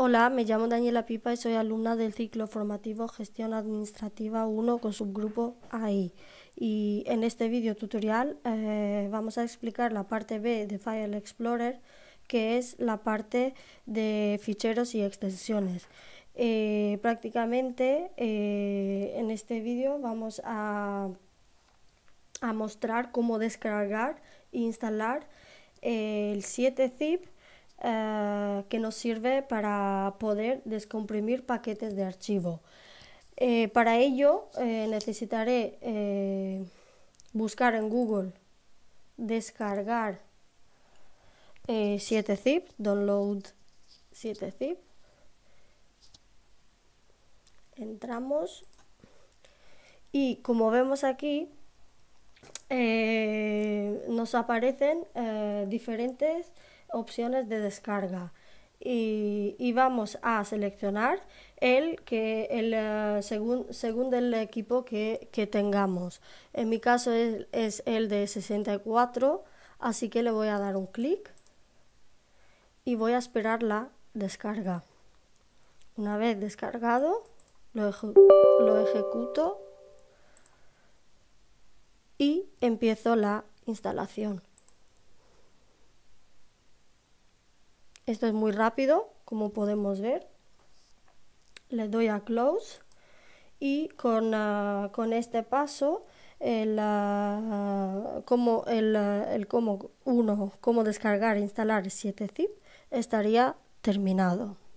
Hola, me llamo Daniela Pipa y soy alumna del ciclo formativo Gestión Administrativa 1 con subgrupo AI. Y en este video tutorial eh, vamos a explicar la parte B de File Explorer, que es la parte de ficheros y extensiones. Eh, prácticamente eh, en este vídeo vamos a, a mostrar cómo descargar e instalar el 7-zip eh, que nos sirve para poder descomprimir paquetes de archivo. Eh, para ello eh, necesitaré buscar en Google descargar 7zip, download 7zip. Entramos y como vemos aquí nos aparecen diferentes opciones de descarga. Y, vamos a seleccionar el que el, eh, según, según el equipo que, tengamos. En mi caso es, el de 64, así que le voy a dar un clic y voy a esperar la descarga. Una vez descargado, lo ejecuto y empiezo la instalación. Esto es muy rápido, como podemos ver. Le doy a close y con, ah, este paso, el, ah, como ah, cómo descargar e instalar 7 zip, estaría terminado.